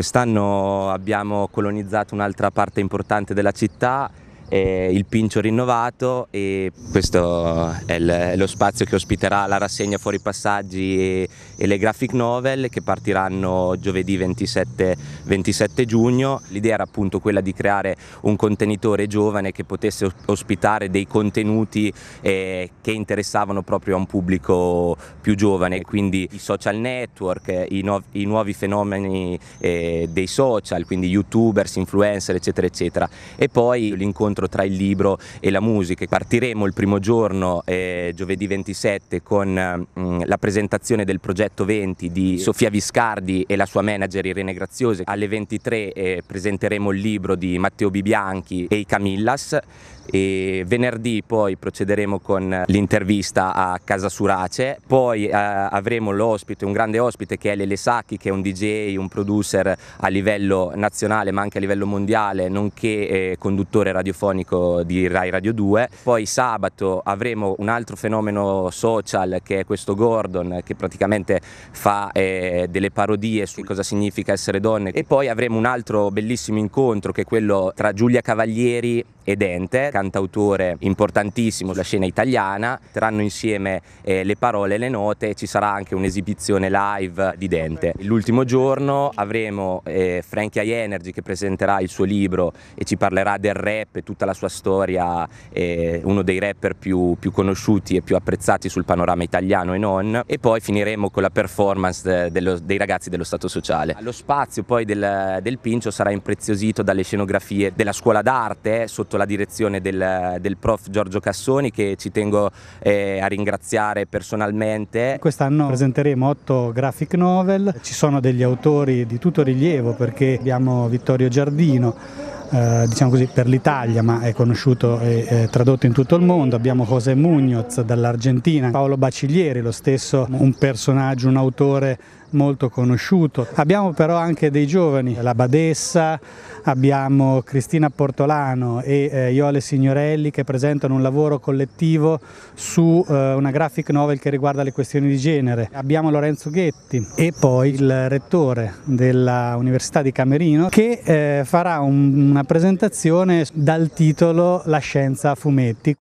Quest'anno abbiamo colonizzato un'altra parte importante della città eh, il Pincio rinnovato e questo è, il, è, lo spazio che ospiterà la rassegna fuori passaggi e, e le graphic novel che partiranno giovedì 27, 27 giugno. L'idea era appunto quella di creare un contenitore giovane che potesse ospitare dei contenuti eh, che interessavano proprio a un pubblico più giovane, quindi i social network, i, no, i nuovi fenomeni eh, dei social, quindi youtubers, influencer eccetera eccetera e poi l'incontro incontro tra il libro e la musica. Partiremo il primo giorno, eh, giovedì 27, con mh, mm, la presentazione del progetto 20 di Sofia Viscardi e la sua manager Irene Graziose. Alle 23 eh, presenteremo il libro di Matteo Bibianchi e i Camillas e venerdì poi procederemo con l'intervista a Casa Surace, poi eh, avremo l'ospite, un grande ospite che è Lele Sacchi che è un DJ, un producer a livello nazionale ma anche a livello mondiale, nonché eh, conduttore radiofonico radiofonico di Rai Radio 2. Poi sabato avremo un altro fenomeno social che è questo Gordon che praticamente fa eh, delle parodie su cosa significa essere donne. E poi avremo un altro bellissimo incontro che è quello tra Giulia Cavalieri e Dente, cantautore importantissimo sulla scena italiana, terranno insieme eh, le parole e le note e ci sarà anche un'esibizione live di Dente. L'ultimo giorno avremo eh, Frankie I Energy che presenterà il suo libro e ci parlerà del rap e tutta la sua storia, eh, uno dei rapper più, più, conosciuti e più apprezzati sul panorama italiano e non. E poi finiremo con la performance eh, dello, dei ragazzi dello Stato Sociale. Lo spazio poi del, del Pincio sarà impreziosito dalle scenografie della scuola d'arte eh, sotto la direzione del, del prof Giorgio Cassoni che ci tengo eh, a ringraziare personalmente. Quest'anno presenteremo otto graphic novel, ci sono degli autori di tutto rilievo perché abbiamo Vittorio Giardino, eh, diciamo così, per l'Italia, ma è conosciuto e è eh, tradotto in tutto il mondo. Abbiamo José Muñoz dall'Argentina, Paolo Baciglieri, lo stesso, un personaggio, un autore molto conosciuto. Abbiamo però anche dei giovani, la Badessa, abbiamo Cristina Portolano e eh, Iole Signorelli che presentano un lavoro collettivo su eh, una graphic novel che riguarda le questioni di genere. Abbiamo Lorenzo Ghetti e poi il rettore dell'Università di Camerino che eh, farà una presentazione dal titolo La scienza a fumetti.